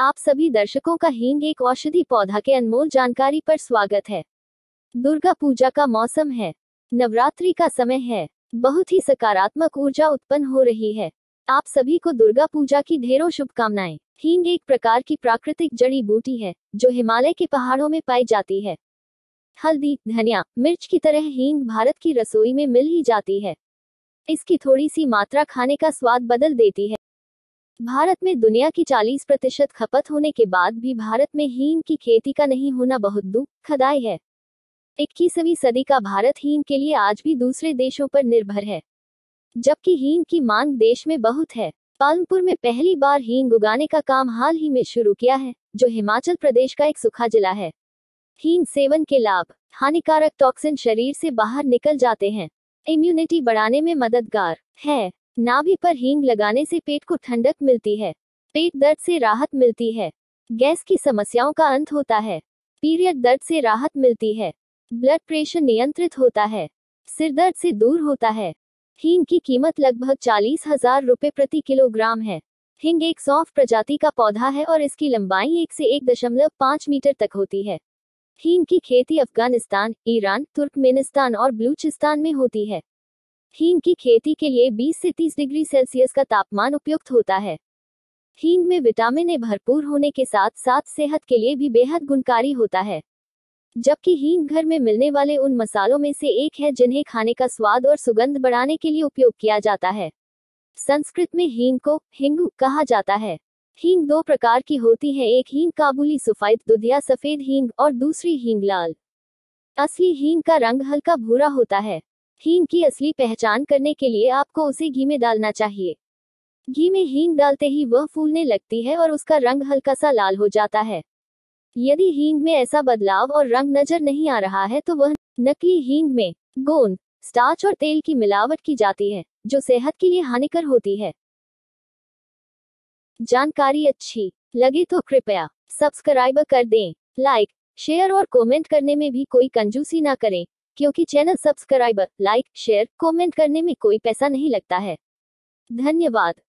आप सभी दर्शकों का हींग एक औषधि पौधा के अनमोल जानकारी पर स्वागत है दुर्गा पूजा का मौसम है नवरात्रि का समय है बहुत ही सकारात्मक ऊर्जा उत्पन्न हो रही है आप सभी को दुर्गा पूजा की ढेरों शुभकामनाएं हींग एक प्रकार की प्राकृतिक जड़ी बूटी है जो हिमालय के पहाड़ों में पाई जाती है हल्दी धनिया मिर्च की तरह हींग भारत की रसोई में मिल ही जाती है इसकी थोड़ी सी मात्रा खाने का स्वाद बदल देती है भारत में दुनिया की 40 प्रतिशत खपत होने के बाद भी भारत में हींग की खेती का नहीं होना बहुत दुख खदाई है इक्कीसवीं सदी का भारत हींग के लिए आज भी दूसरे देशों पर निर्भर है जबकि हींग की मांग देश में बहुत है पालमपुर में पहली बार हींग उगाने का काम हाल ही में शुरू किया है जो हिमाचल प्रदेश का एक सूखा जिला है हींग सेवन के लाभ हानिकारक टॉक्सिन शरीर से बाहर निकल जाते हैं इम्यूनिटी बढ़ाने में मददगार है नाभि पर हींग लगाने से पेट को ठंडक मिलती है पेट दर्द से राहत मिलती है गैस की समस्याओं का अंत होता है पीरियड दर्द से राहत मिलती है ब्लड प्रेशर नियंत्रित होता है सिर दर्द से दूर होता है हींग की कीमत लगभग चालीस हजार रुपए प्रति किलोग्राम है हिंग एक सौफ प्रजाति का पौधा है और इसकी लंबाई एक से एक दशमलव पाँच मीटर तक होती है हींग की खेती अफगानिस्तान ईरान तुर्कमेनिस्तान और बलूचिस्तान में होती है हींग की खेती के लिए 20 से 30 डिग्री सेल्सियस का तापमान उपयुक्त होता है हींग में विटामिन ए भरपूर होने के साथ साथ सेहत के लिए भी बेहद गुणकारी होता है जबकि हींग घर में मिलने वाले उन मसालों में से एक है जिन्हें खाने का स्वाद और सुगंध बढ़ाने के लिए उपयोग किया जाता है संस्कृत में हींग को हिंग कहा जाता है हींग दो प्रकार की होती है एक हींग काबुली सफेद दुधिया सफेद हींग और दूसरी हींग लाल असली हींग का रंग हल्का भूरा होता है हींग की असली पहचान करने के लिए आपको उसे घी में डालना चाहिए घी में हींग डालते ही वह फूलने लगती है और उसका रंग हल्का सा लाल हो जाता है यदि हींग में ऐसा बदलाव और रंग नजर नहीं आ रहा है तो वह नकली हींग में गोंद स्टार्च और तेल की मिलावट की जाती है जो सेहत के लिए हानिकर होती है जानकारी अच्छी लगे तो कृपया सब्सक्राइब कर दें लाइक शेयर और कमेंट करने में भी कोई कंजूसी ना करें क्योंकि channel subscriber like share comment करने में कोई पैसा नहीं लगता है धन्यवाद